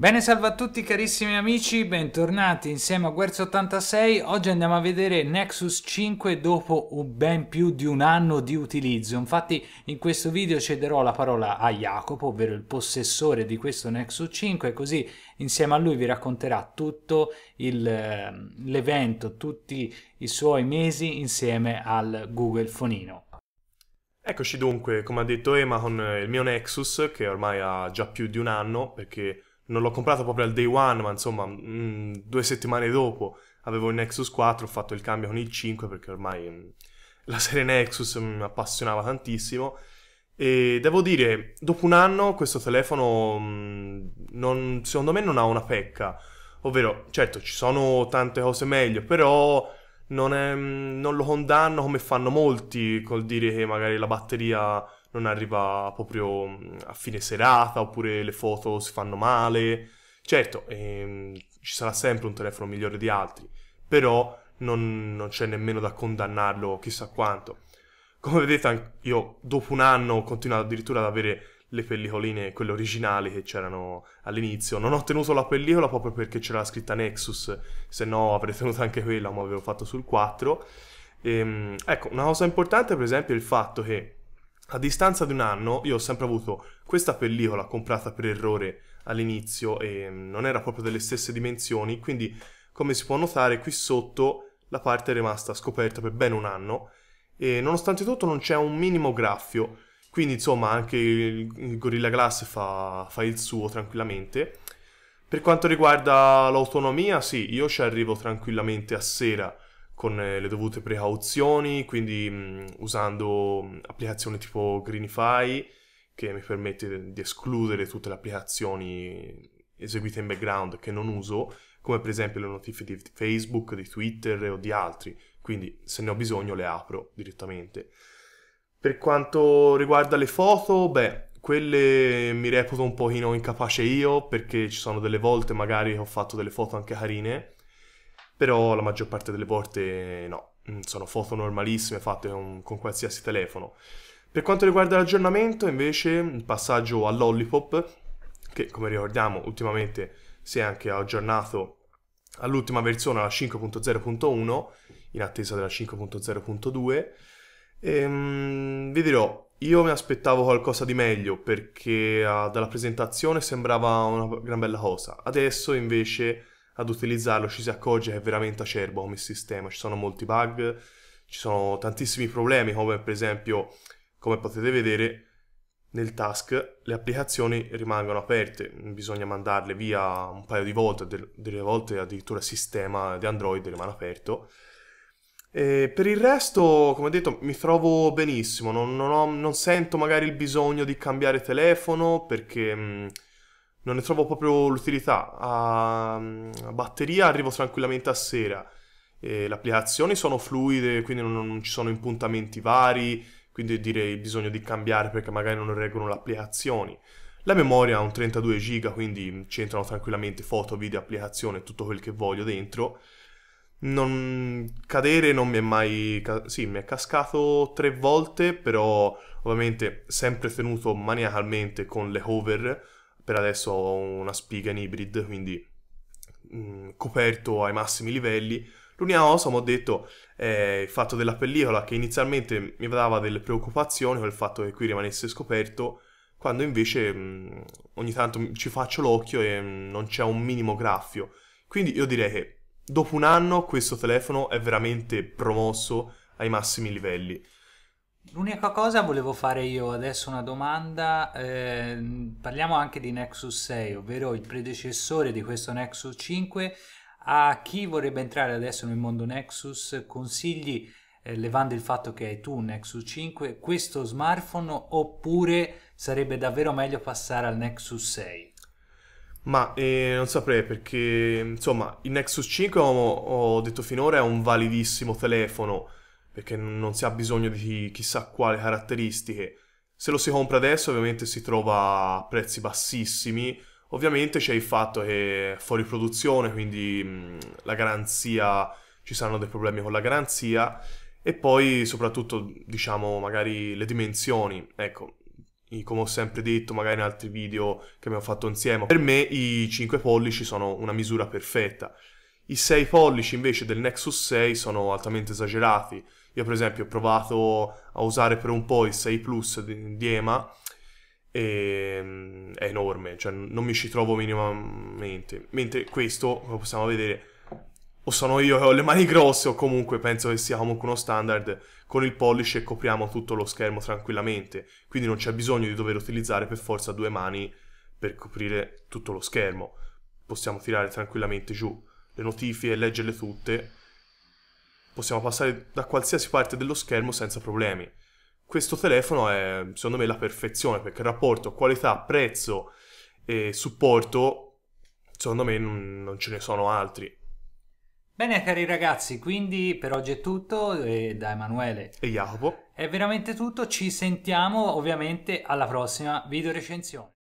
Bene, salve a tutti carissimi amici, bentornati insieme a guerzo 86 Oggi andiamo a vedere Nexus 5 dopo ben più di un anno di utilizzo. Infatti in questo video cederò la parola a Jacopo, ovvero il possessore di questo Nexus 5, così insieme a lui vi racconterà tutto ehm, l'evento, tutti i suoi mesi insieme al Google Fonino. Eccoci dunque, come ha detto Emma, con il mio Nexus, che ormai ha già più di un anno, perché non l'ho comprato proprio al day one, ma insomma, mh, mm, due settimane dopo avevo il Nexus 4, ho fatto il cambio con il 5 perché ormai mh, mm, la serie Nexus mi appassionava tantissimo. E devo dire, dopo un anno questo telefono mh, mm, non, secondo me non ha una pecca. Ovvero, certo, ci sono tante cose meglio, però non, è, non lo condanno come fanno molti col dire che magari la batteria non arriva proprio mm, a fine serata, oppure le foto si fanno male. Certo, ehm, ci sarà sempre un telefono migliore di altri, però non, non c'è nemmeno da condannarlo chissà quanto. Come vedete, io dopo un anno ho continuato addirittura ad avere le pellicoline, quelle originali che c'erano all'inizio. Non ho tenuto la pellicola proprio perché c'era la scritta Nexus, se no avrei tenuto anche quella ma avevo fatto sul 4. Ehm, ecco, una cosa importante per esempio è il fatto che a distanza di un anno io ho sempre avuto questa pellicola comprata per errore all'inizio e non era proprio delle stesse dimensioni, quindi come si può notare qui sotto la parte è rimasta scoperta per ben un anno e nonostante tutto non c'è un minimo graffio, quindi insomma anche il Gorilla Glass fa, fa il suo tranquillamente. Per quanto riguarda l'autonomia, sì, io ci arrivo tranquillamente a sera con eh, le dovute precauzioni, quindi mh, mm, usando mm, applicazioni tipo Greenify che mi permette di escludere tutte le applicazioni eseguite in background che non uso, come per esempio le notifiche di Facebook, di Twitter o di altri, quindi se ne ho bisogno le apro direttamente. Per quanto riguarda le foto, beh, quelle mi reputo un pochino incapace io perché ci sono delle volte magari che ho fatto delle foto anche carine però la maggior parte delle volte no, mm, sono foto normalissime fatte con, con qualsiasi telefono. Per quanto riguarda l'aggiornamento, invece, il passaggio a che come ricordiamo ultimamente si è anche aggiornato all'ultima versione, alla 5.0.1, in attesa della 5.0.2. Ehm, vi dirò, io mi aspettavo qualcosa di meglio perché uh, dalla presentazione sembrava una gran bella cosa. Adesso invece ad utilizzarlo ci si accorge che è veramente acerbo come sistema, ci sono molti bug, ci sono tantissimi problemi come per esempio, come potete vedere, nel task le applicazioni rimangono aperte, bisogna mandarle via un paio di volte, delle volte addirittura il sistema di Android rimane aperto. E per il resto, come detto, mi trovo benissimo, non, non, ho, non, sento magari il bisogno di cambiare telefono perché... Mh, mm, non ne trovo proprio l'utilità. A, a mm, batteria arrivo tranquillamente a sera. Eh, le applicazioni sono fluide, quindi non, non, ci sono impuntamenti vari, quindi direi bisogno di cambiare perché magari non reggono le applicazioni. La memoria ha un 32 GB, quindi c'entrano tranquillamente foto, video, applicazione, tutto quel che voglio dentro. Non... cadere non mi è mai... sì, mi è cascato tre volte, però ovviamente sempre tenuto maniacalmente con le hover, per adesso ho una spiga in hybrid, quindi mh, mm, coperto ai massimi livelli. L'unica cosa, mi ho detto, è il fatto della pellicola che inizialmente mi dava delle preoccupazioni con il fatto che qui rimanesse scoperto, quando invece mh, mm, ogni tanto ci faccio l'occhio e mh, mm, non c'è un minimo graffio. Quindi io direi che dopo un anno questo telefono è veramente promosso ai massimi livelli. L'unica cosa volevo fare io adesso una domanda, eh, parliamo anche di Nexus 6, ovvero il predecessore di questo Nexus 5. A chi vorrebbe entrare adesso nel mondo Nexus consigli, eh, levando il fatto che hai tu un Nexus 5, questo smartphone oppure sarebbe davvero meglio passare al Nexus 6? Ma eh, non saprei perché insomma il Nexus 5 ho, ho detto finora è un validissimo telefono perché non si ha bisogno di chissà quale caratteristiche. Se lo si compra adesso ovviamente si trova a prezzi bassissimi, ovviamente c'è il fatto che è fuori produzione, quindi mh, la garanzia, ci saranno dei problemi con la garanzia e poi soprattutto diciamo magari le dimensioni, ecco, come ho sempre detto magari in altri video che abbiamo fatto insieme, per me i 5 pollici sono una misura perfetta. I 6 pollici invece del Nexus 6 sono altamente esagerati. Io per esempio ho provato a usare per un po' il 6 Plus di, di EMA e è enorme, cioè non mi ci trovo minimamente. Mentre questo, come possiamo vedere, o sono io che ho le mani grosse o comunque penso che sia comunque uno standard, con il pollice copriamo tutto lo schermo tranquillamente, quindi non c'è bisogno di dover utilizzare per forza due mani per coprire tutto lo schermo. Possiamo tirare tranquillamente giù le notifiche, leggerle tutte, possiamo passare da qualsiasi parte dello schermo senza problemi. Questo telefono è secondo me la perfezione perché il rapporto qualità, prezzo e supporto secondo me non, ce ne sono altri. Bene cari ragazzi, quindi per oggi è tutto da Emanuele e Jacopo. È veramente tutto, ci sentiamo ovviamente alla prossima video recensione.